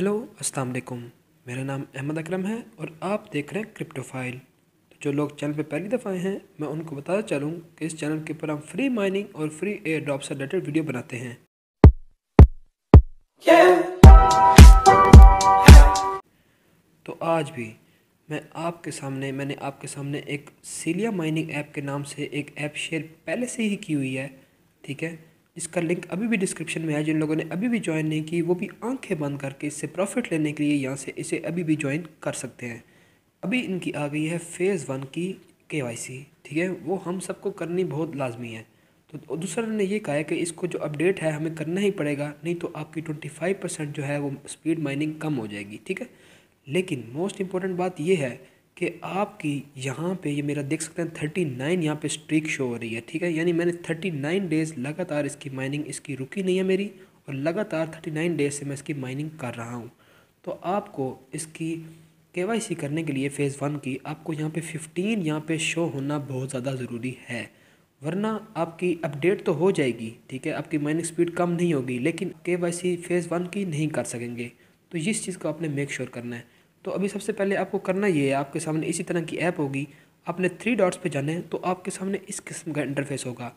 Hello अस्सलाम वालेकुम मेरा नाम अहमद अकरम है और आप देख रहे हैं क्रिप्टो फाइल तो जो लोग चैनल पे पहली दफ़ा आए हैं मैं उनको बताना चाहूँ कि इस चैनल के ऊपर हम फ्री माइनिंग और फ्री एयर ड्रॉप से रिलेटेड वीडियो बनाते हैं yeah. तो आज भी मैं आपके सामने मैंने आपके सामने एक सीलिया माइनिंग ऐप के नाम से एक ऐप शेयर पहले से ही की हुई है ठीक है इसका लिंक अभी भी डिस्क्रिप्शन में है जिन लोगों ने अभी भी ज्वाइन नहीं की वो भी आंखें बंद करके इससे प्रॉफिट लेने के लिए यहाँ से इसे अभी भी ज्वाइन कर सकते हैं अभी इनकी आ गई है फ़ेज़ वन की के ठीक है वो हम सबको करनी बहुत लाजमी है तो दूसरा ने ये कहा है कि इसको जो अपडेट है हमें करना ही पड़ेगा नहीं तो आपकी ट्वेंटी फाइव परसेंट जो है वो स्पीड माइनिंग कम हो जाएगी ठीक है लेकिन मोस्ट इम्पॉर्टेंट बात यह है कि आपकी यहाँ पे ये मेरा देख सकते हैं थर्टी नाइन यहाँ पर स्ट्रिक शो हो रही है ठीक है यानी मैंने थर्टी नाइन डेज़ लगातार इसकी माइनिंग इसकी रुकी नहीं है मेरी और लगातार थर्टी नाइन डेज से मैं इसकी माइनिंग कर रहा हूँ तो आपको इसकी के करने के लिए फ़ेज़ वन की आपको यहाँ पे फिफ्टीन यहाँ पे शो होना बहुत ज़्यादा ज़रूरी है वरना आपकी अपडेट तो हो जाएगी ठीक है आपकी माइनिंग स्पीड कम नहीं होगी लेकिन के वाई सी फेज़ वन की नहीं कर सकेंगे तो इस चीज़ को आपने मेक श्योर करना है तो अभी सबसे पहले आपको करना ये है आपके सामने इसी तरह की ऐप होगी आपने थ्री डॉट्स पे जाने हैं तो आपके सामने इस किस्म का इंटरफेस होगा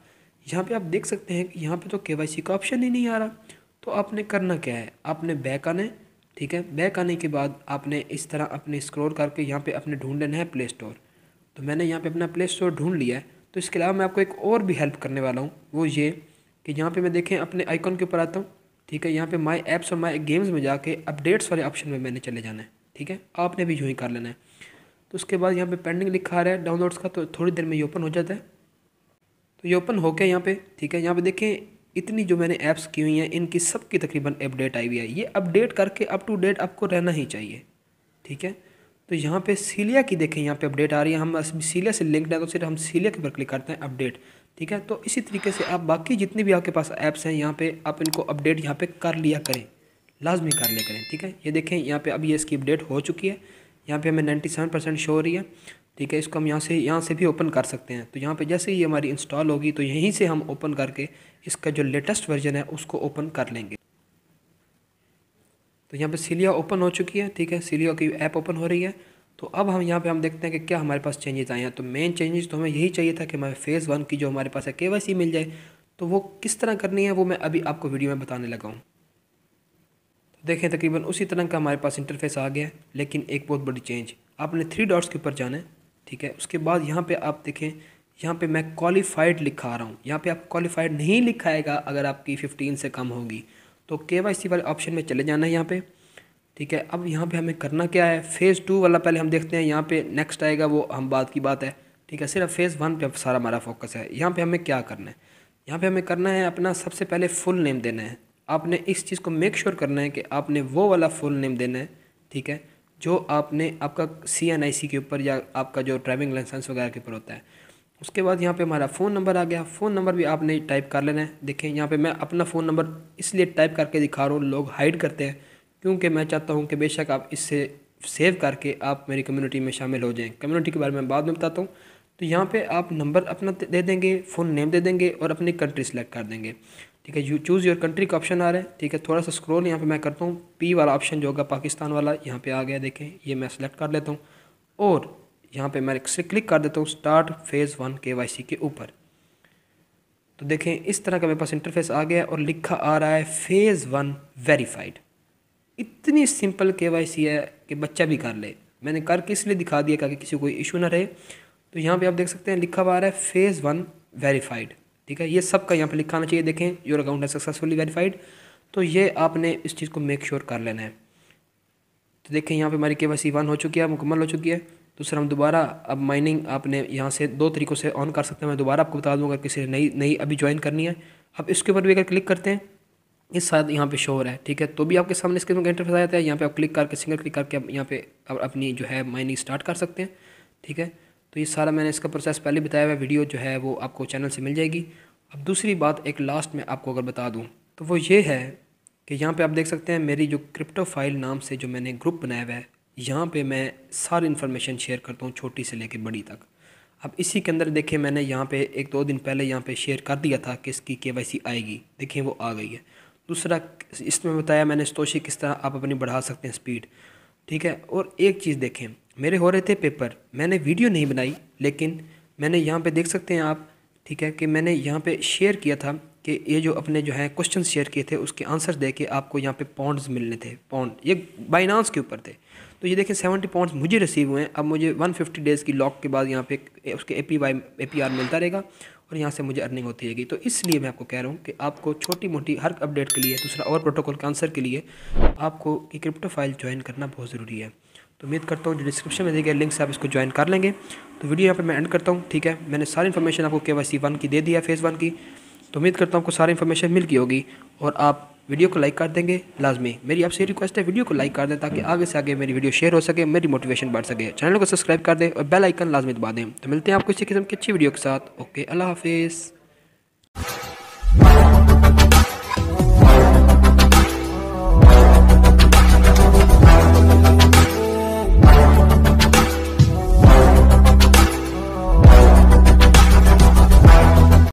यहाँ पे आप देख सकते हैं कि यहाँ पे तो के का ऑप्शन ही नहीं आ रहा तो आपने करना क्या है आपने बैक आना है ठीक है बैक आने के बाद आपने इस तरह अपने स्क्रोल करके यहाँ पर अपने ढूंढ लेना है प्ले स्टोर तो मैंने यहाँ पर अपना प्ले स्टोर ढूंढ लिया है तो इसके अलावा मैं आपको एक और भी हेल्प करने वाला हूँ वो ये कि यहाँ पर मैं देखें अपने आइकॉन के ऊपर आता हूँ ठीक है यहाँ पे माय ऐप्स और माय गेम्स में जाके अपडेट्स वाले ऑप्शन में मैंने चले जाना है ठीक है आपने भी यूँ ही कर लेना है तो उसके बाद यहाँ पे पेंडिंग लिखा आ रहा है डाउनलोड्स का तो थोड़ी देर में ये ओपन हो जाता है तो ये ओपन हो गया यहाँ पे ठीक है यहाँ पे देखें इतनी जो मैंने ऐप्स की हुई हैं इनकी सबकी तकरीबन अपडेट आई हुई है ये अपडेट करके अप टू डेट आपको रहना ही चाहिए ठीक है तो यहाँ पे सीलिया की देखें यहाँ पे अपडेट आ रही है हम सीलिया से लिंक है तो सिर्फ हम सीलिया के ऊपर क्लिक करते हैं अपडेट ठीक है तो इसी तरीके से आप बाकी जितने भी आपके पास ऐप्स हैं यहाँ पर आप इनको अपडेट यहाँ पर कर लिया करें लाजमी कार्य करें ठीक है ये देखें यहाँ पे अब ये इसकी अपडेट हो चुकी है यहाँ पे हमें 97 परसेंट शो हो रही है ठीक है इसको हम यहाँ से यहाँ से भी ओपन कर सकते हैं तो यहाँ पे जैसे ही हमारी इंस्टॉल होगी तो यहीं से हम ओपन करके इसका जो लेटेस्ट वर्जन है उसको ओपन कर लेंगे तो यहाँ पर सीलिया ओपन हो चुकी है ठीक है सीलिया की ऐप ओपन हो रही है तो अब हम यहाँ पे हम देखते हैं कि क्या हमारे पास चेंजेस आए हैं तो मेन चेंजेस तो हमें यही चाहिए था कि हमें फ़ेज़ वन की जो हमारे पास है के मिल जाए तो वो किस तरह करनी है वो मैं अभी आपको वीडियो में बताने लगा हूँ देखें तकरीबन उसी तरह का हमारे पास इंटरफेस आ गया है लेकिन एक बहुत बड़ी चेंज आपने थ्री डॉट्स के ऊपर जाना है ठीक है उसके बाद यहाँ पे आप देखें यहाँ पे मैं क्वालिफाइड लिखा रहा हूँ यहाँ पे आप क्वालिफाइड नहीं लिखाएगा अगर आपकी फिफ्टीन से कम होगी तो के वाई सी वाले ऑप्शन में चले जाना है यहाँ पर ठीक है अब यहाँ पर हमें करना क्या है फ़ेज़ टू वाला पहले हम देखते हैं यहाँ पर नेक्स्ट आएगा वो हम बात की बात है ठीक है सिर्फ फ़ेज़ वन पर सारा हमारा फोकस है यहाँ पर हमें क्या करना है यहाँ पे हमें करना है अपना सबसे पहले फुल नेम देना है आपने इस चीज़ को मेक श्योर करना है कि आपने वो वाला फुल नेम देना है ठीक है जो आपने आपका सी एन आई सी के ऊपर या आपका जो ड्राइविंग लाइसेंस वगैरह के ऊपर होता है उसके बाद यहाँ पे हमारा फ़ोन नंबर आ गया फ़ोन नंबर भी आपने टाइप कर लेना है देखें यहाँ पे मैं अपना फ़ोन नंबर इसलिए टाइप करके दिखा रहा हूँ लोग हाइड करते हैं क्योंकि मैं चाहता हूँ कि बेशक आप इससे सेव करके आप मेरी कम्युनिटी में शामिल हो जाएं कम्युनिटी के बारे में बाद में बताता हूँ तो यहाँ पर आप नंबर अपना दे देंगे फ़ोन नेम दे देंगे और अपनी कंट्री सेलेक्ट कर देंगे ठीक है यू चूज़ योर कंट्री का ऑप्शन आ रहा है ठीक है थोड़ा सा स्क्रोल यहाँ पे मैं करता हूँ पी वाला ऑप्शन जो होगा पाकिस्तान वाला यहाँ पे आ गया देखें ये मैं सेलेक्ट कर लेता हूँ और यहाँ पे मैं से क्लिक कर देता हूँ start phase one K Y C के ऊपर तो देखें इस तरह का मेरे पास इंटरफेस आ गया और लिखा आ रहा है फ़ेज़ वन वेरीफाइड इतनी सिंपल के वाई सी है कि बच्चा भी कर ले मैंने करके इसलिए दिखा दिया ताकि किसी कोई इशू ना रहे तो यहाँ पर आप देख सकते हैं लिखा हुआ आ रहा है फ़ेज़ वन वेरीफाइड ठीक है ये सब का यहाँ पे लिखाना चाहिए देखें योर अकाउंट है सक्सेसफुली वेरीफाइड तो ये आपने इस चीज़ को मेक श्योर कर लेना है तो देखें यहाँ पे हमारी के वाई वन हो चुकी है मुकम्मल हो चुकी है तो सर हम दोबारा अब माइनिंग आपने यहाँ से दो तरीक़ों से ऑन कर सकते हैं मैं दोबारा आपको बता दूँगा किसी ने नई नई अभी ज्वाइन करनी है अब इसके ऊपर भी अगर क्लिक करते हैं इस शायद यहाँ पे शोर है ठीक है तो भी आपके सामने इसके इंटरफेस आ जाता है यहाँ पे आप क्लिक करके सिंगल क्लिक करके आप यहाँ पे अपनी जो है माइनिंग स्टार्ट कर सकते हैं ठीक है तो ये सारा मैंने इसका प्रोसेस पहले बताया हुआ वीडियो जो है वो आपको चैनल से मिल जाएगी अब दूसरी बात एक लास्ट में आपको अगर बता दूँ तो वो ये है कि यहाँ पर आप देख सकते हैं मेरी जो क्रिप्टो फाइल नाम से जो मैंने ग्रुप बनाया हुआ है यहाँ पर मैं सारी इन्फॉर्मेशन शेयर करता हूँ छोटी से लेकर बड़ी तक अब इसी के अंदर देखें मैंने यहाँ पे एक दो दिन पहले यहाँ पे शेयर कर दिया था कि इसकी के आएगी देखें वो आ गई है दूसरा इसमें बताया मैंने स्तोशी किस तरह आप अपनी बढ़ा सकते हैं स्पीड ठीक है और एक चीज़ देखें मेरे हो रहे थे पेपर मैंने वीडियो नहीं बनाई लेकिन मैंने यहाँ पे देख सकते हैं आप ठीक है कि मैंने यहाँ पे शेयर किया था कि ये जो अपने जो है क्वेश्चन शेयर किए थे उसके आंसर दे के आपको यहाँ पे पॉन्ड्स मिलने थे पॉन्ड ये बाइनांस के ऊपर थे तो ये देखें सेवेंटी पॉइंट्स मुझे रिसीव हुए हैं अब मुझे वन फिफ्टी डेज़ की लॉक के बाद यहाँ पे उसके A P Y A P R मिलता रहेगा और यहाँ से मुझे अर्निंग होती रहेगी तो इसलिए मैं आपको कह रहा हूँ कि आपको छोटी मोटी हर अपडेट के लिए दूसरा और प्रोटोकॉल के आंसर के लिए आपको एक क्रिप्टो फाइल ज्वाइन करना बहुत ज़रूरी है तो उम्मीद करता हूँ जो डिस्क्रिप्शन में दे गया लिंक से आप इसको ज्वाइन कर लेंगे तो वीडियो यहाँ पर मैं एंड करता हूँ ठीक है मैंने सारी इन्फॉर्मेशन आपको के वाई वन की दे दिया फेज़ वन की तो उम्मीद करता हूँ आपको सारी इन्फॉर्मेशन मिल गई होगी और आप वीडियो को लाइक कर देंगे लाजमी मेरी आपसे रिक्वेस्ट है वीडियो को लाइक कर दें ताकि आगे से आगे मेरी वीडियो शेयर हो सके मेरी मोटिवेशन बढ़ सके चैनल को सब्सक्राइब कर दें और बेल आइकन लाजमी दबा दें तो मिलते हैं आपको इसी किस्म की अच्छी वीडियो के साथ ओके अल्लाह हाफिज़